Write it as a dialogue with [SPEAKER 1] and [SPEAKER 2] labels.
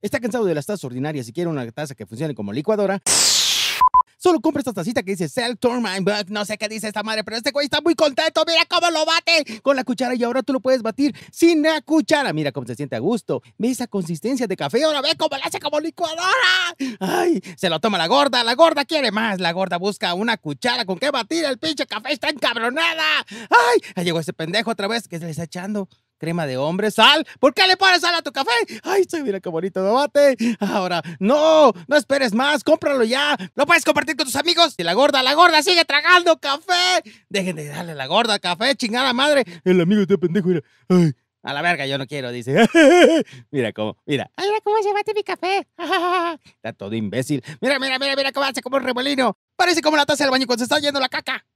[SPEAKER 1] ¿Está cansado de las tazas ordinarias y quiere una taza que funcione como licuadora? Solo compra esta tacita que dice Sell Turmine Bug. No sé qué dice esta madre, pero este güey está muy contento. Mira cómo lo bate con la cuchara y ahora tú lo puedes batir sin la cuchara. Mira cómo se siente a gusto. Ve esa consistencia de café.
[SPEAKER 2] Ahora ve cómo la hace como licuadora.
[SPEAKER 1] Ay, se lo toma la gorda. La gorda quiere más. La gorda busca una cuchara con qué batir el pinche café. Está encabronada. Ay, llegó ese pendejo otra vez que se le está echando crema de hombre, sal. ¿Por qué le pones sal a tu café? Ay, estoy mira qué bonito debate. Ahora, no, no esperes más, cómpralo ya. Lo puedes compartir con tus amigos. Y la gorda, la gorda sigue tragando café. Dejen de darle la gorda café, chingada madre. El amigo de pendejo, era, Ay. A la verga, yo no quiero, dice. mira cómo, mira. mira cómo se bate mi café. está todo imbécil. Mira, mira, mira, mira cómo hace como un remolino. Parece como la taza del baño cuando se está yendo la caca.